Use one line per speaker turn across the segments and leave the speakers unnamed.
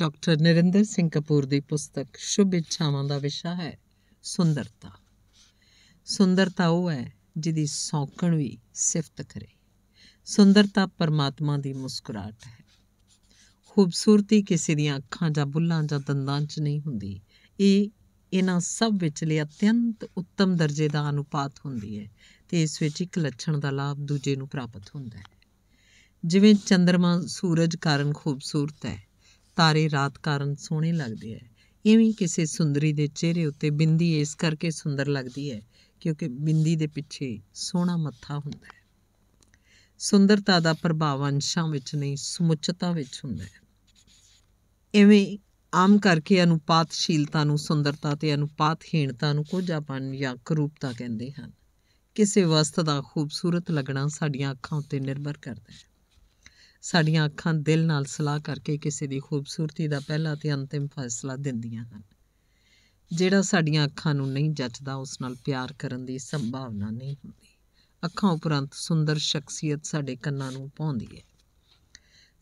doctor Narinder Singh Kapoor ਦੀ ਪੁਸਤਕ ਸ਼ੁਭ ਇੱਛਾਵਾਂ ਦਾ ਵਿਸ਼ਾ ਹੈ ਸੁੰਦਰਤਾ ਸੁੰਦਰਤਾ ਉਹ ਹੈ ਜਿਹਦੀ ਸੌਕਣ ਵੀ ਸਿਫਤ ਕਰੇ ਸੁੰਦਰਤਾ ਪਰਮਾਤਮਾ ਦੀ ਮੁਸਕਰਾਟ ਹੈ ਖੂਬਸੂਰਤੀ ਕਿਸੇ ਦੀਆਂ ਅੱਖਾਂ ਜਾਂ ਬੁੱਲਾਂ ਜਾਂ ਦੰਦਾਂ 'ਚ ਨਹੀਂ ਹੁੰਦੀ ਇਹ ਇਹਨਾਂ ਸਭ ਲਈ ਅਤਿਅੰਤ ਉੱਤਮ ਦਰਜੇ ਦਾ ਅਨੁਪਾਤ ਹੁੰਦੀ ਹੈ ਤੇ ਇਸ ਵਿੱਚ ਇੱਕ ਲੱਛਣ ਦਾ ਲਾਭ ਦੂਜੇ ਨੂੰ ਪ੍ਰਾਪਤ ਹੁੰਦਾ ਹੈ ਜਿਵੇਂ ਚੰਦਰਮਾ ਸੂਰਜ ਕਾਰਨ ਖੂਬਸੂਰਤ ਹੈ ਤਾਰੇ ਰਾਤ ਕਾਰਨ ਸੋਹਣੇ ਲੱਗਦੇ ਐ ਇਵੇਂ ਕਿਸੇ ਸੁੰਦਰੀ ਦੇ ਚਿਹਰੇ ਉੱਤੇ ਬਿੰਦੀ ਇਸ ਕਰਕੇ ਸੁੰਦਰ ਲੱਗਦੀ ਐ ਕਿਉਂਕਿ ਬਿੰਦੀ ਦੇ ਪਿੱਛੇ ਸੋਹਣਾ ਮੱਥਾ ਹੁੰਦਾ ਹੈ ਸੁੰਦਰਤਾ ਦਾ ਪ੍ਰਭਾਵ ਅੰਸ਼ਾਂ ਵਿੱਚ ਨਹੀਂ ਸਮੁੱਚਤਾ ਵਿੱਚ ਹੁੰਦਾ ਹੈ ਇਵੇਂ ਆਮ ਕਰਕੇ ਅਨੁਪਾਤਸ਼ੀਲਤਾ ਨੂੰ ਸੁੰਦਰਤਾ ਤੇ ਅਨੁਪਾਤਹੀਣਤਾ ਨੂੰ ਕੋਝਾਪਨ ਜਾਂ ਕਰੂਪਤਾ ਕਹਿੰਦੇ ਹਨ ਕਿਸੇ ਵਸਤ ਦਾ ਖੂਬਸੂਰਤ ਲੱਗਣਾ ਸਾਡੀਆਂ ਅੱਖਾਂ ਉੱਤੇ ਨਿਰਭਰ ਕਰਦਾ ਹੈ ਸਾਡੀਆਂ ਅੱਖਾਂ ਦਿਲ ਨਾਲ ਸਲਾਹ ਕਰਕੇ ਕਿਸੇ ਦੀ ਖੂਬਸੂਰਤੀ ਦਾ ਪਹਿਲਾ ਤੇ ਅੰਤਿਮ ਫੈਸਲਾ ਦਿੰਦੀਆਂ ਹਨ ਜਿਹੜਾ ਸਾਡੀਆਂ ਅੱਖਾਂ ਨੂੰ ਨਹੀਂ ਜੱਜਦਾ ਉਸ ਨਾਲ ਪਿਆਰ ਕਰਨ ਦੀ ਸੰਭਾਵਨਾ ਨਹੀਂ ਹੁੰਦੀ ਅੱਖਾਂ ਉਪਰੰਤ ਸੁੰਦਰ ਸ਼ਖਸੀਅਤ ਸਾਡੇ ਕੰਨਾਂ ਨੂੰ ਪਾਉਂਦੀ ਹੈ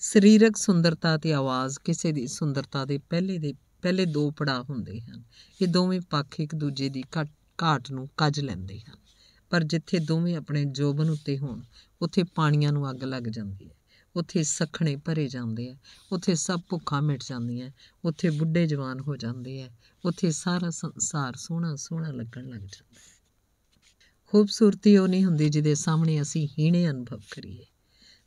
ਸਰੀਰਕ ਸੁੰਦਰਤਾ ਤੇ ਆਵਾਜ਼ ਕਿਸੇ ਦੀ ਸੁੰਦਰਤਾ ਦੇ ਪਹਿਲੇ ਦੇ ਪਹਿਲੇ ਦੋ ਪੜਾਅ ਹੁੰਦੇ ਹਨ ਇਹ ਦੋਵੇਂ ਪੱਖ ਇੱਕ ਦੂਜੇ ਦੀ ਘਾਟ ਨੂੰ ਕੱਜ ਲੈਂਦੇ ਹਨ ਪਰ ਜਿੱਥੇ ਦੋਵੇਂ ਆਪਣੇ ਜੋਬਨ ਉੱਤੇ ਹੋਣ ਉੱਥੇ ਪਾਣੀਆਂ ਨੂੰ ਅੱਗ ਲੱਗ ਜਾਂਦੀ ਹੈ ਉੱਥੇ ਸਖਣੇ ਭਰੇ ਜਾਂਦੇ ਆ ਉੱਥੇ ਸਭ ਭੁੱਖਾਂ ਮਿਟ ਜਾਂਦੀਆਂ ਉੱਥੇ ਬੁੱਢੇ ਜਵਾਨ ਹੋ ਜਾਂਦੇ ਆ ਉੱਥੇ ਸਾਰਾ ਸੰਸਾਰ ਸੋਹਣਾ ਸੋਹਣਾ ਲੱਗਣ ਲੱਗ ਜਾਂਦਾ ਹੈ ਖੂਬਸੂਰਤੀ ਉਹ ਨਹੀਂ ਹੁੰਦੀ ਜਿਹਦੇ ਸਾਹਮਣੇ ਅਸੀਂ ਹੀਣੇ ਅਨੁਭਵ ਕਰੀਏ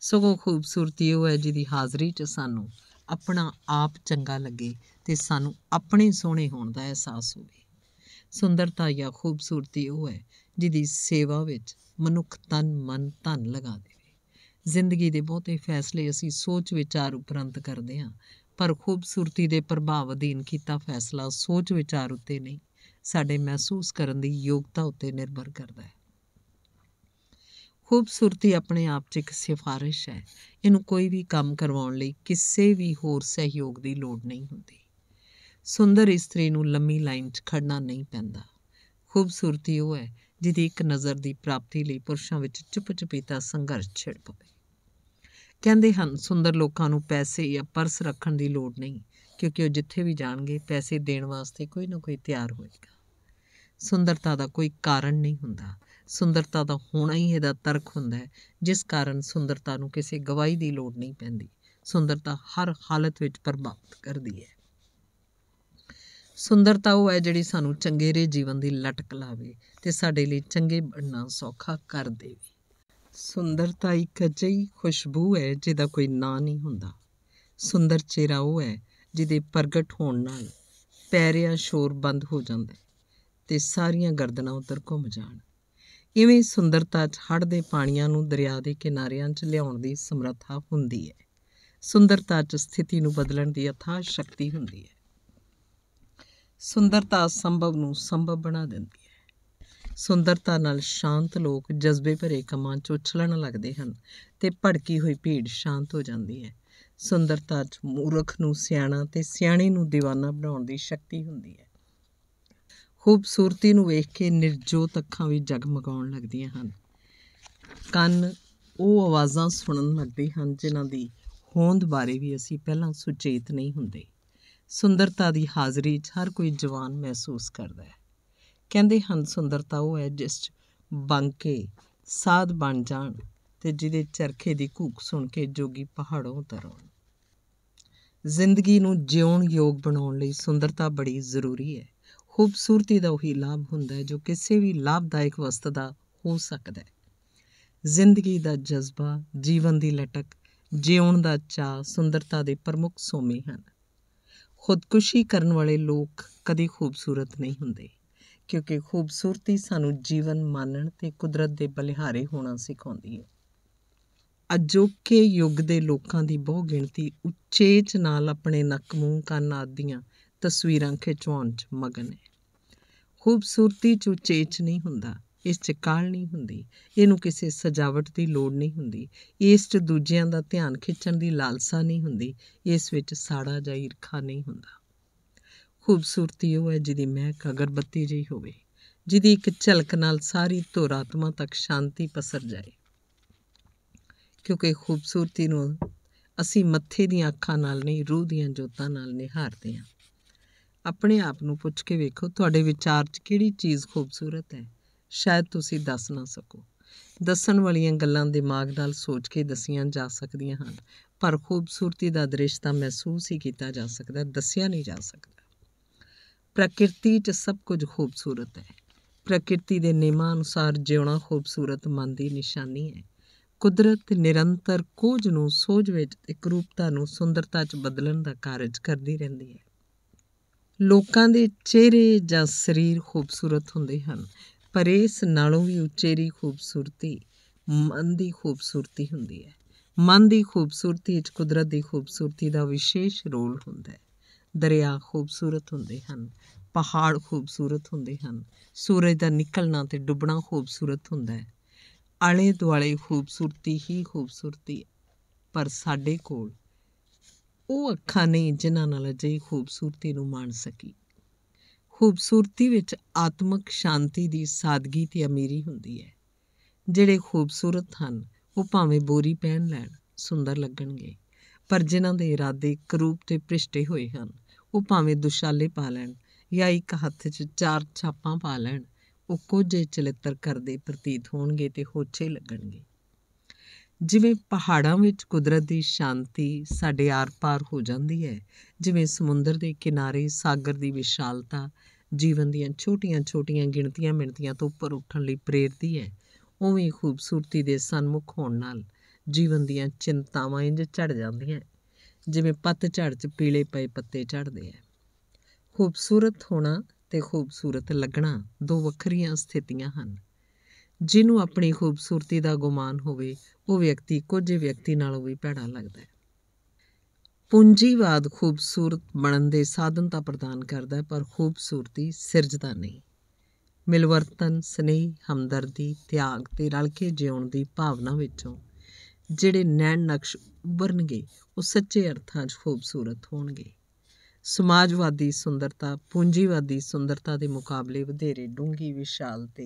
ਸਗੋਂ ਖੂਬਸੂਰਤੀ ਉਹ ਹੈ ਜਿਹਦੀ ਹਾਜ਼ਰੀ 'ਚ ਸਾਨੂੰ ਆਪਣਾ ਆਪ ਚੰਗਾ ਲੱਗੇ ਤੇ ਸਾਨੂੰ ਆਪਣੇ ਸੋਹਣੇ ਹੋਣ ਦਾ ਅਹਿਸਾਸ ਹੋਵੇ ਸੁੰਦਰਤਾ ਜਾਂ ਖੂਬਸੂਰਤੀ ਉਹ ਹੈ ਜਿਹਦੀ ਸੇਵਾ ਵਿੱਚ ਮਨੁੱਖ ਤਨ ਮਨ ਧਨ ਲਗਾ ਦੇ ਜ਼ਿੰਦਗੀ ਦੇ ਬਹੁਤੇ ਫੈਸਲੇ ਅਸੀਂ ਸੋਚ ਵਿਚਾਰ ਉਪਰੰਤ ਕਰਦੇ ਹਾਂ ਪਰ ਖੂਬਸੂਰਤੀ ਦੇ ਪ੍ਰਭਾਵ ਅਧੀਨ ਕੀਤਾ ਫੈਸਲਾ ਸੋਚ ਵਿਚਾਰ ਉੱਤੇ ਨਹੀਂ ਸਾਡੇ ਮਹਿਸੂਸ ਕਰਨ ਦੀ ਯੋਗਤਾ ਉੱਤੇ ਨਿਰਭਰ ਕਰਦਾ ਹੈ ਖੂਬਸੂਰਤੀ ਆਪਣੇ ਆਪ 'ਚ ਇੱਕ ਸਿਫਾਰਿਸ਼ ਹੈ ਇਹਨੂੰ ਕੋਈ ਵੀ ਕੰਮ ਕਰਵਾਉਣ ਲਈ ਕਿਸੇ ਵੀ ਹੋਰ ਸਹਿਯੋਗ ਦੀ ਲੋੜ ਨਹੀਂ ਹੁੰਦੀ ਸੁੰਦਰ ਇਸਤਰੀ ਨੂੰ ਲੰਮੀ ਲਾਈਨ 'ਚ ਖੜਨਾ ਨਹੀਂ ਪੈਂਦਾ ਖੂਬਸੂਰਤੀ ਉਹ ਹੈ ਜਿਹਦੀ ਇੱਕ ਨਜ਼ਰ ਦੀ ਪ੍ਰਾਪਤੀ ਲਈ ਪੁਰਸ਼ਾਂ ਵਿੱਚ ਚੁੱਪ-ਚੁਪੀਤਾ ਸੰਘਰਸ਼ ਛਿੜ ਪਵੇ ਕਹਿੰਦੇ ਹਨ ਸੁੰਦਰ ਲੋਕਾਂ ਨੂੰ ਪੈਸੇ ਜਾਂ ਪਰਸ ਰੱਖਣ ਦੀ ਲੋੜ ਨਹੀਂ ਕਿਉਂਕਿ ਉਹ ਜਿੱਥੇ ਵੀ ਜਾਣਗੇ ਪੈਸੇ ਦੇਣ ਵਾਸਤੇ ਕੋਈ ਨਾ ਕੋਈ ਤਿਆਰ ਹੋਏਗਾ ਸੁੰਦਰਤਾ ਦਾ ਕੋਈ ਕਾਰਨ ਨਹੀਂ ਹੁੰਦਾ ਸੁੰਦਰਤਾ ਦਾ ਹੋਣਾ ਹੀ ਇਹਦਾ ਤਰਕ ਹੁੰਦਾ ਹੈ ਜਿਸ ਕਾਰਨ ਸੁੰਦਰਤਾ ਨੂੰ ਕਿਸੇ ਗਵਾਹੀ ਦੀ ਲੋੜ ਨਹੀਂ ਪੈਂਦੀ ਸੁੰਦਰਤਾ ਹਰ ਹਾਲਤ ਵਿੱਚ ਪ੍ਰਭਾਵਿਤ ਕਰਦੀ ਹੈ ਸੁੰਦਰਤਾ ਉਹ ਹੈ ਜਿਹੜੀ ਸਾਨੂੰ ਚੰਗੇਰੇ ਜੀਵਨ ਦੀ ਲਟਕ ਲਾਵੇ ਤੇ ਸਾਡੇ ਲਈ ਚੰਗੇ ਬਣਨਾ ਸੌਖਾ ਕਰ ਦੇਵੇ ਸੁੰਦਰਤਾ ਇੱਕ ਅਜਿਹੀ ਖੁਸ਼ਬੂ ਹੈ ਜਿਹਦਾ ਕੋਈ ਨਾਂ ਨਹੀਂ ਹੁੰਦਾ ਸੁੰਦਰ ਚਿਹਰਾ ਉਹ ਹੈ ਜਿਹਦੇ ਪ੍ਰਗਟ ਹੋਣ ਨਾਲ ਪੈਰਿਆਂ ਸ਼ੋਰ ਬੰਦ ਹੋ ਜਾਂਦਾ ਤੇ ਸਾਰੀਆਂ ਗਰਦਨਾਂ ਉੱਤਰ ਘੁੰਮ ਜਾਣ ਇਵੇਂ ਸੁੰਦਰਤਾ 'ਚ ਹੜ ਦੇ ਪਾਣੀਆਂ ਨੂੰ ਦਰਿਆ ਦੇ ਕਿਨਾਰਿਆਂ 'ਚ ਲਿਆਉਣ ਦੀ ਸਮਰੱਥਾ ਹੁੰਦੀ ਹੈ ਸੁੰਦਰਤਾ 'ਚ ਸਥਿਤੀ ਨੂੰ ਬਦਲਣ ਦੀ ਅਥਾਹ ਸ਼ਕਤੀ ਹੁੰਦੀ ਹੈ ਸੁੰਦਰਤਾ ਸੰਭਵ ਨੂੰ ਸੰਭਵ ਬਣਾ ਦਿੰਦੀ ਹੈ ਸੁੰਦਰਤਾ ਨਾਲ ਸ਼ਾਂਤ ਲੋਕ ਜਜ਼ਬੇ ਭਰੇ ਕਮਾਂ 'ਚ ਉਛਲਣ ਲੱਗਦੇ ਹਨ ਤੇ ਭੜਕੀ ਹੋਈ ਭੀੜ ਸ਼ਾਂਤ ਹੋ ਜਾਂਦੀ ਹੈ ਸੁੰਦਰਤਾ 'ਚ ਮੂਰਖ ਨੂੰ ਸਿਆਣਾ ਤੇ ਸਿਆਣੇ ਨੂੰ دیਵਾਨਾ ਬਣਾਉਣ ਦੀ ਸ਼ਕਤੀ ਹੁੰਦੀ ਹੈ ਖੂਬਸੂਰਤੀ ਨੂੰ ਵੇਖ ਕੇ ਨਿਰਜੋਤ ਅੱਖਾਂ ਵੀ ਜਗਮਗਾਉਣ ਲੱਗਦੀਆਂ ਹਨ ਕੰਨ ਉਹ ਆਵਾਜ਼ਾਂ ਸੁਣਨ ਲੱਗਦੇ ਹਨ ਜਿਨ੍ਹਾਂ ਦੀ ਹੋਂਦ ਬਾਰੇ ਵੀ ਅਸੀਂ ਪਹਿਲਾਂ ਸੁਚੇਤ ਨਹੀਂ ਹੁੰਦੇ ਸੁੰਦਰਤਾ ਦੀ ਹਾਜ਼ਰੀ 'ਚ ਹਰ ਕੋਈ ਜਵਾਨ ਮਹਿਸੂਸ ਕਰਦਾ ਹੈ ਕਹਿੰਦੇ ਹਨ ਸੁੰਦਰਤਾ ਉਹ ਹੈ ਜਿਸ 'ਚ ਬੰਕੇ ਸਾਧ ਬਣ ਜਾਣ ਤੇ ਜਿਹਦੇ ਚਰਖੇ ਦੀ ਘੂਕ ਸੁਣ ਕੇ ਜੋਗੀ ਪਹਾੜੋਂ ਉਤਰ ਆਉਣ ਜ਼ਿੰਦਗੀ ਨੂੰ ਜਿਉਣ ਯੋਗ ਬਣਾਉਣ ਲਈ ਸੁੰਦਰਤਾ ਬੜੀ ਜ਼ਰੂਰੀ ਹੈ ਖੂਬਸੂਰਤੀ ਦਾ ਉਹੀ ਲਾਭ ਹੁੰਦਾ ਹੈ ਜੋ ਕਿਸੇ ਵੀ ਲਾਭਦਾਇਕ ਵਸਤ ਦਾ ਹੋ ਸਕਦਾ ਹੈ ਜ਼ਿੰਦਗੀ ਦਾ ਜਜ਼ਬਾ ਜੀਵਨ ਦੀ ਲਟਕ ਜਿਉਣ ਦਾ ਚਾਹ ਸੁੰਦਰਤਾ ਦੇ ਪ੍ਰਮੁੱਖ ਸੋਮੇ ਹਨ ਖੁਦਕੁਸ਼ੀ ਕਰਨ ਵਾਲੇ ਲੋਕ ਕਦੇ ਖੂਬਸੂਰਤ ਨਹੀਂ ਹੁੰਦੇ ਕਿਉਂਕਿ ਖੂਬਸੂਰਤੀ ਸਾਨੂੰ ਜੀਵਨ ਮਾਨਣ ਤੇ ਕੁਦਰਤ ਦੇ ਬਲਿਹਾਰੇ ਹੋਣਾ ਸਿਖਾਉਂਦੀ ਹੈ ਅਜੋਕੇ ਯੁੱਗ ਦੇ ਲੋਕਾਂ ਦੀ ਬਹੁ ਗਿਣਤੀ ਉੱਚੇ ਚ ਨਾਲ ਆਪਣੇ ਨੱਕ ਮੂੰਹ ਕੰਨ ਆਦੀਆਂ ਤਸਵੀਰਾਂ ਖਿਚਵਾਉਣ 'ਚ ਮਗਨ ਹੈ ਖੂਬਸੂਰਤੀ 'ਚ ਉੱਚੇ ਚ ਨਹੀਂ ਹੁੰਦਾ ਇਸ 'ਚ ਕਾਲ ਨਹੀਂ ਹੁੰਦੀ ਇਹਨੂੰ ਕਿਸੇ ਸਜਾਵਟ ਦੀ ਲੋੜ ਨਹੀਂ ਹੁੰਦੀ ਇਸ 'ਚ ਦੂਜਿਆਂ ਦਾ ਧਿਆਨ ਖਿੱਚਣ ਦੀ ਲਾਲਸਾ ਨਹੀਂ ਹੁੰਦੀ ਇਸ ਵਿੱਚ ਸਾੜਾ ਜਾਂ ਈਰਖਾ ਨਹੀਂ ਹੁੰਦਾ ਖੂਬਸੂਰਤੀ ਉਹ ਹੈ ਜਿਹਦੀ ਮਹਿਕ ਅਗਰਬੱਤੀ ਜਿਹੀ ਹੋਵੇ ਜਿਹਦੀ ਇੱਕ ਝਲਕ ਨਾਲ ਸਾਰੀ ਧੁਰ ਆਤਮਾ ਤੱਕ ਸ਼ਾਂਤੀ ਪਸਰ ਜਾਏ ਕਿਉਂਕਿ ਖੂਬਸੂਰਤੀ ਨੂੰ ਅਸੀਂ ਮੱਥੇ ਦੀਆਂ ਅੱਖਾਂ ਨਾਲ ਨਹੀਂ ਰੂਹ ਦੀਆਂ ਜੋਤਾਂ ਨਾਲ ਨਿਹਾਰਦੇ ਹਾਂ ਆਪਣੇ ਆਪ ਨੂੰ ਪੁੱਛ ਕੇ ਵੇਖੋ ਤੁਹਾਡੇ ਵਿਚਾਰ 'ਚ ਕਿਹੜੀ ਚੀਜ਼ ਖੂਬਸੂਰਤ ਹੈ ਸ਼ਾਇਦ ਤੁਸੀਂ ਦੱਸ ਨਾ ਸਕੋ ਦੱਸਣ ਵਾਲੀਆਂ ਗੱਲਾਂ ਦਿਮਾਗ ਨਾਲ ਸੋਚ ਕੇ ਦਸੀਆਂ ਜਾ ਸਕਦੀਆਂ ਹਨ ਪਰ ਖੂਬਸੂਰਤੀ ਦਾ ਦ੍ਰਿਸ਼ ਤਾਂ ਮਹਿਸੂਸ ਹੀ ਕੀਤਾ ਜਾ ਸਕਦਾ ਦੱਸਿਆ ਨਹੀਂ ਜਾ ਸਕਦਾ ਪ੍ਰਕਿਰਤੀ 'ਚ ਸਭ ਕੁਝ ਖੂਬਸੂਰਤ ਹੈ ਪ੍ਰਕਿਰਤੀ ਦੇ ਨਿਯਮਾਂ ਅਨੁਸਾਰ ਜਿਉਣਾ ਖੂਬਸੂਰਤ ਮਨ ਦੀ ਨਿਸ਼ਾਨੀ ਹੈ ਕੁਦਰਤ ਨਿਰੰਤਰ ਕੋਝ ਨੂੰ ਸੋਝ ਵਿੱਚ ਇੱਕ ਰੂਪਤਾ ਨੂੰ ਸੁੰਦਰਤਾ 'ਚ ਬਦਲਣ ਦਾ ਕਾਰਜ ਕਰਦੀ ਰਹਿੰਦੀ ਹੈ ਲੋਕਾਂ ਦੇ ਚਿਹਰੇ ਜਾਂ ਸਰੀਰ ਖੂਬਸੂਰਤ ਹੁੰਦੇ ਹਨ ਪਰ ਇਸ ਨਾਲੋਂ ਵੀ ਉਚੇਰੀ ਖੂਬਸੂਰਤੀ ਮਨ ਦੀ ਖੂਬਸੂਰਤੀ ਹੁੰਦੀ ਹੈ ਮਨ ਦੀ ਖੂਬਸੂਰਤੀ 'ਚ ਕੁਦਰਤ ਦੀ ਖੂਬਸੂਰਤੀ ਦਾ ਵਿਸ਼ੇਸ਼ ਰੋਲ ਹੁੰਦਾ ਹੈ ਦਰਿਆ ਖੂਬਸੂਰਤ ਹੁੰਦੇ ਹਨ ਪਹਾੜ ਖੂਬਸੂਰਤ ਹੁੰਦੇ ਹਨ ਸੂਰਜ ਦਾ ਨਿਕਲਣਾ ਤੇ ਡੁੱਬਣਾ ਖੂਬਸੂਰਤ ਹੁੰਦਾ ਹੈ ਆਲੇ ਦੁਆਲੇ ਖੂਬਸੂਰਤੀ ਹੀ ਖੂਬਸੂਰਤੀ ਪਰ ਸਾਡੇ ਕੋਲ ਉਹ ਅੱਖਾਂ ਨੇ ਜਿਨ੍ਹਾਂ ਨਾਲ ਅਜਿਹੀ ਖੂਬਸੂਰਤੀ ਨੂੰ ਮਾਣ ਸਕੀ ਖੂਬਸੂਰਤੀ ਵਿੱਚ ਆਤਮਿਕ ਸ਼ਾਂਤੀ ਦੀ ਸਾਦਗੀ ਤੇ ਅਮੀਰੀ ਹੁੰਦੀ ਹੈ ਜਿਹੜੇ ਖੂਬਸੂਰਤ ਹਨ ਉਹ ਭਾਵੇਂ ਬੋਰੀ ਪਹਿਨ ਲੈਣ ਸੁੰਦਰ ਲੱਗਣਗੇ ਪਰ ਜਿਨ੍ਹਾਂ ਦੇ ਇਰਾਦੇ ਕਰੂਪ ਤੇ ਭ੍ਰਿਸ਼ਟੇ ਹੋਏ ਹਨ ਉਹ ਭਾਵੇਂ ਦੁਸ਼ਾਲੇ ਪਾ ਲੈਣ ਜਾਂ ਇੱਕ ਹੱਥ 'ਚ ਚਾਰ ਛਾਪਾਂ ਪਾ ਲੈਣ ਉਹ ਕੋਝੇ ਚਲਿੱਤਰ ਕਰਦੇ ਪ੍ਰਤੀਤ ਹੋਣਗੇ ਤੇ ਹੋਛੇ ਲੱਗਣਗੇ ਜਿਵੇਂ ਪਹਾੜਾਂ ਵਿੱਚ ਕੁਦਰਤ ਦੀ ਸ਼ਾਂਤੀ ਸਾਡੇ ਆਰ-ਪਾਰ ਹੋ ਜਾਂਦੀ ਹੈ ਜਿਵੇਂ ਸਮੁੰਦਰ ਦੇ ਕਿਨਾਰੇ ਸਾਗਰ ਦੀ ਵਿਸ਼ਾਲਤਾ ਜੀਵਨ ਦੀਆਂ ਛੋਟੀਆਂ-ਛੋਟੀਆਂ ਗਿਣਤੀਆਂ ਮਿੰਟੀਆਂ ਤੋਂ ਉੱਪਰ ਉੱਠਣ ਲਈ ਪ੍ਰੇਰਦੀ ਹੈ ਉਵੇਂ ਖੂਬਸੂਰਤੀ ਦੇ ਸਨਮੁਖ ਹੋਣ ਨਾਲ ਜੀਵਨ ਦੀਆਂ ਚਿੰਤਾਵਾਂ ਇੰਜ ਝੜ ਜਾਂਦੀਆਂ ਜਿਵੇਂ ਪੱਤਝੜ 'ਚ ਪੀਲੇ ਪਏ ਪੱਤੇ ਝੜਦੇ ਆ ਖੂਬਸੂਰਤ ਹੋਣਾ ਤੇ ਖੂਬਸੂਰਤ ਲੱਗਣਾ ਦੋ ਵੱਖਰੀਆਂ ਸਥਿਤੀਆਂ ਹਨ ਜਿਹਨੂੰ ਆਪਣੀ ਖੂਬਸੂਰਤੀ ਦਾ ਗੁਮਾਨ ਹੋਵੇ ਉਹ ਵਿਅਕਤੀ ਕੁਝ ਵਿਅਕਤੀ ਨਾਲੋਂ ਵੀ ਭੈੜਾ ਲੱਗਦਾ ਹੈ ਪੂੰਜੀਵਾਦ ਖੂਬਸੂਰਤ ਬਣਨ ਦੇ ਸਾਧਨ ਤਾਂ ਪ੍ਰਦਾਨ ਕਰਦਾ ਹੈ ਪਰ ਖੂਬਸੂਰਤੀ ਸਿਰਜਦਾ ਨਹੀਂ ਮਿਲਵਰਤਨ ਸਨੇਹ ਹਮਦਰਦੀ ਤਿਆਗ ਤੇ ਰਲ ਕੇ ਜਿਉਣ ਦੀ ਭਾਵਨਾ ਵਿੱਚੋਂ ਜਿਹੜੇ ਨੈਣ ਨਕਸ਼ ਉਭਰਨਗੇ ਉਹ ਸੱਚੇ ਅਰਥਾਂ 'ਚ ਖੂਬਸੂਰਤ ਹੋਣਗੇ ਸਮਾਜਵਾਦੀ ਸੁੰਦਰਤਾ ਪੂੰਜੀਵਾਦੀ ਸੁੰਦਰਤਾ ਦੇ ਮੁਕਾਬਲੇ ਵਧੇਰੇ ਡੂੰਗੀ ਵਿਸ਼ਾਲ ਤੇ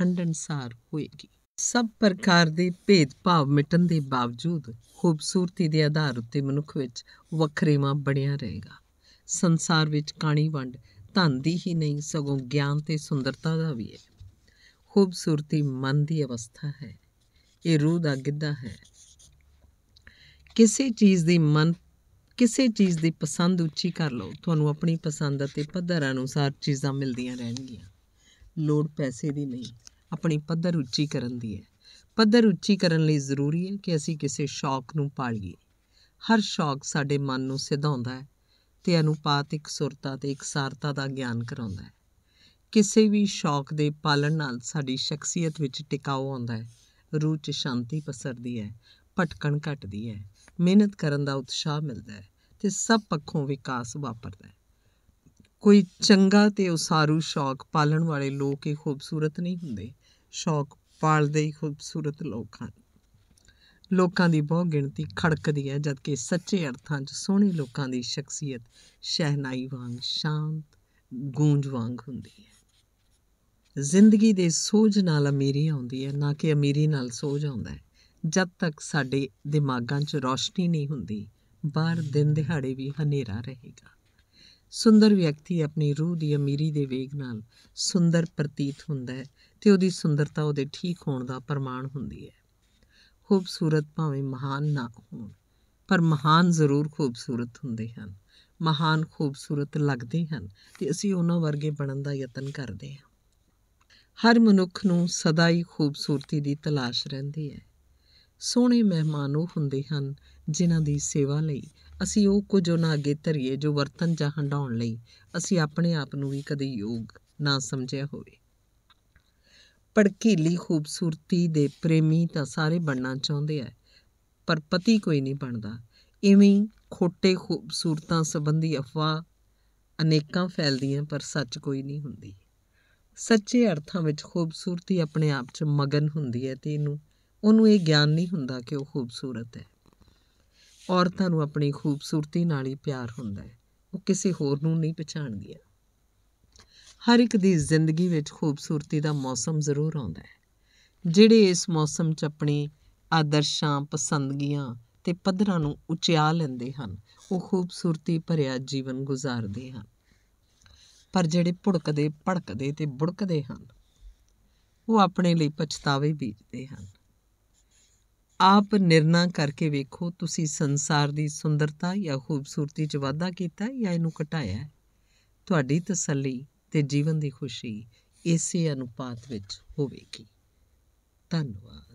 ਹੰਡਣਸਾਰ ਹੋਏਗੀ ਸਭ ਪ੍ਰਕਾਰ ਦੇ ਭੇਦਭਾਵ ਮਿਟਣ ਦੇ ਬਾਵਜੂਦ ਖੂਬਸੂਰਤੀ ਦੇ ਆਧਾਰ ਉੱਤੇ ਮਨੁੱਖ ਵਿੱਚ ਵੱਖਰੇਵਾਂ ਬਣਿਆ ਰਹੇਗਾ ਸੰਸਾਰ ਵਿੱਚ ਕਾਣੀ ਵੰਡ ਧਨ ਦੀ ਹੀ ਨਹੀਂ ਸਗੋਂ ਗਿਆਨ ਤੇ ਸੁੰਦਰਤਾ ਦਾ ਵੀ ਹੈ ਖੂਬਸੂਰਤੀ ਮਨ ਦੀ ਅਵਸਥਾ ਹੈ ਇਹ ਰੂਹ ਦਾ ਗਿੱਧਾ ਹੈ ਕਿਸੇ ਚੀਜ਼ ਦੀ ਮਨ ਕਿਸੇ ਚੀਜ਼ ਦੀ ਪਸੰਦ ਉੱਚੀ ਕਰ ਲਓ ਤੁਹਾਨੂੰ ਆਪਣੀ ਪਸੰਦ ਅਤੇ ਪੱਧਰ ਅਨੁਸਾਰ ਚੀਜ਼ਾਂ ਮਿਲਦੀਆਂ ਰਹਿਣਗੀਆਂ ਲੋੜ ਪੈਸੇ ਦੀ ਨਹੀਂ ਆਪਣੀ ਪੱਧਰ ਉੱਚੀ ਕਰਨ ਦੀ ਹੈ ਪੱਧਰ ਉੱਚੀ ਕਰਨ ਲਈ ਜ਼ਰੂਰੀ ਹੈ ਕਿ ਅਸੀਂ ਕਿਸੇ ਸ਼ੌਕ ਨੂੰ ਪਾਲੀਏ ਹਰ ਸ਼ੌਕ ਸਾਡੇ ਮਨ ਨੂੰ ਸਿਧਾਉਂਦਾ ਹੈ ਤੇ ਅਨੁਪਾਤ ਇੱਕ ਸੁਰਤਾ ਤੇ ਇਕਸਾਰਤਾ ਦਾ ਗਿਆਨ ਕਰਾਉਂਦਾ ਹੈ ਕਿਸੇ ਵੀ ਸ਼ੌਕ ਦੇ ਪਾਲਣ ਨਾਲ ਸਾਡੀ ਸ਼ਖਸੀਅਤ ਵਿੱਚ ਟਿਕਾਉ ਆਉਂਦਾ ਹੈ ਰੂਹ 'ਚ ਸ਼ਾਂਤੀ ਪਸਰਦੀ ਹੈ ਭਟਕਣ ਘਟਦੀ ਹੈ ਮਿਹਨਤ ਕਰਨ ਦਾ ਉਤਸ਼ਾਹ ਮਿਲਦਾ ਹੈ ਤੇ ਸਭ ਪੱਖੋਂ ਵਿਕਾਸ ਵਾਪਰਦਾ ਹੈ ਕੋਈ ਚੰਗਾ ਤੇ ਉਸਾਰੂ ਸ਼ੌਕ ਪਾਲਣ ਵਾਲੇ ਲੋਕ ਹੀ ਖੂਬਸੂਰਤ ਨਹੀਂ ਹੁੰਦੇ ਸ਼ੌਕ ਪਾਲਦੇ ਹੀ ਖੂਬਸੂਰਤ ਲੋਕ ਹਨ ਲੋਕਾਂ ਦੀ ਬਹੁ ਗਿਣਤੀ ਖੜਕਦੀ ਹੈ ਜਦਕਿ ਸੱਚੇ ਅਰਥਾਂ 'ਚ ਸੋਹਣੇ ਲੋਕਾਂ ਦੀ ਸ਼ਖਸੀਅਤ ਸ਼ਹਿਨਾਈ ਵਾਂਗ ਸ਼ਾਂਤ ਗੂੰਜ ਵਾਂਗ ਹੁੰਦੀ ਹੈ ਜ਼ਿੰਦਗੀ ਦੇ ਸੋਝ ਨਾਲ ਅਮੀਰੀ ਆਉਂਦੀ ਹੈ ਨਾ ਕਿ ਅਮੀਰੀ ਨਾਲ ਸੋਝ ਆਉਂਦਾ ਹੈ ਜਦ ਤੱਕ ਸਾਡੇ ਦਿਮਾਗਾਂ 'ਚ ਰੋਸ਼ਨੀ ਨਹੀਂ ਹੁੰਦੀ ਬਾਹਰ ਦਿਨ ਦਿਹਾੜੇ ਵੀ ਹਨੇਰਾ ਰਹੇਗਾ ਸੁੰਦਰ ਵਿਅਕਤੀ ਆਪਣੀ ਰੂਹ ਦੀ ਅਮੀਰੀ ਦੇ ਵੇਗ ਨਾਲ ਸੁੰਦਰ ਪ੍ਰਤੀਤ ਹੁੰਦਾ ਹੈ ਤੇ ਉਹਦੀ ਸੁੰਦਰਤਾ ਉਹਦੇ ਠੀਕ ਹੋਣ ਦਾ ਪ੍ਰਮਾਣ ਹੁੰਦੀ ਹੈ ਖੂਬਸੂਰਤ ਭਾਵੇਂ ਮਹਾਨ ਨਾ ਹੋਣ ਪਰ ਮਹਾਨ ਜ਼ਰੂਰ ਖੂਬਸੂਰਤ ਹੁੰਦੇ ਹਨ ਮਹਾਨ ਖੂਬਸੂਰਤ ਲੱਗਦੇ ਹਨ ਤੇ ਅਸੀਂ ਉਹਨਾਂ ਵਰਗੇ ਬਣਨ ਦਾ ਯਤਨ ਕਰਦੇ ਹਾਂ ਹਰ ਮਨੁੱਖ ਨੂੰ ਸਦਾ ਹੀ ਖੂਬਸੂਰਤੀ ਦੀ ਤਲਾਸ਼ ਰਹਿੰਦੀ ਹੈ ਸੋਹਣੇ ਮਹਿਮਾਨ ਉਹ ਹੁੰਦੇ ਹਨ ਜਿਨ੍ਹਾਂ ਦੀ ਸੇਵਾ ਲਈ ਅਸੀਂ ਉਹ ਕੁਝ ਉਹਨਾਂ ਅੱਗੇ ਧਰੀਏ ਜੋ ਵਰਤਨ ਜਾਂ ਹੰਡਾਉਣ ਲਈ ਅਸੀਂ ਆਪਣੇ ਆਪ ਨੂੰ ਵੀ ਕਦੇ ਯੋਗ ਨਾ ਸਮਝਿਆ ਹੋਵੇ ਪੜਕੀਲੀ ਖੂਬਸੂਰਤੀ ਦੇ ਪ੍ਰੇਮੀ ਤਾਂ ਸਾਰੇ ਬਣਨਾ ਚਾਹੁੰਦੇ ਆ ਪਰ ਪਤੀ ਕੋਈ ਨਹੀਂ ਬਣਦਾ ਇਵੇਂ ਖੋਟੇ ਖੂਬਸੂਰਤਾ ਸੰਬੰਧੀ ਅਫਵਾਹ ਅਨੇਕਾਂ ਫੈਲਦੀਆਂ ਪਰ ਸੱਚ ਕੋਈ ਨਹੀਂ ਹੁੰਦੀ ਸੱਚੇ ਅਰਥਾਂ ਵਿੱਚ ਖੂਬਸੂਰਤੀ ਆਪਣੇ ਆਪ 'ਚ ਮਗਨ ਹੁੰਦੀ ਹੈ ਤੇ ਇਹਨੂੰ ਉਹਨੂੰ ਇਹ ਗਿਆਨ ਨਹੀਂ ਹੁੰਦਾ ਕਿ ਉਹ ਖੂਬਸੂਰਤ ਹੈ ਔਰਤਾਂ ਨੂੰ ਆਪਣੀ ਖੂਬਸੂਰਤੀ ਨਾਲ ਹੀ ਪਿਆਰ ਹੁੰਦਾ ਹੈ ਉਹ ਕਿਸੇ ਹੋਰ ਨੂੰ ਨਹੀਂ ਪਛਾਣਦੀਆਂ ਹਰ ਇੱਕ ਦੀ ਜ਼ਿੰਦਗੀ ਵਿੱਚ ਖੂਬਸੂਰਤੀ ਦਾ ਮੌਸਮ ਜ਼ਰੂਰ ਆਉਂਦਾ ਹੈ ਜਿਹੜੇ ਇਸ ਮੌਸਮ 'ਚ ਆਪਣੇ ਆਦਰਸ਼ਾਂ ਪਸੰਦਗੀਆਂ ਤੇ ਪੱਧਰਾਂ ਨੂੰ ਉਚਿਆ ਲੈਂਦੇ ਹਨ ਉਹ ਖੂਬਸੂਰਤੀ ਭਰਿਆ ਜੀਵਨ ਗੁਜ਼ਾਰਦੇ ਹਨ ਪਰ ਜਿਹੜੇ ਭੁੜਕਦੇ ਭੜਕਦੇ ਤੇ ਬੁੜਕਦੇ ਹਨ ਉਹ ਆਪਣੇ ਲਈ ਪਛਤਾਵੇ ਬੀਜਦੇ ਹਨ ਆਪ ਨਿਰਣਾ ਕਰਕੇ ਵੇਖੋ ਤੁਸੀਂ ਸੰਸਾਰ ਦੀ ਸੁੰਦਰਤਾ ਜਾਂ ਖੂਬਸੂਰਤੀ 'ਚ ਵਾਧਾ ਕੀਤਾ ਜਾਂ ਇਹਨੂੰ ਘਟਾਇਆ ਤੁਹਾਡੀ ਤਸੱਲੀ ਤੇ ਜੀਵਨ ਦੀ ਖੁਸ਼ੀ ਇਸੇ ਅਨੁਪਾਤ ਵਿੱਚ ਹੋਵੇਗੀ ਧੰਨਵਾਦ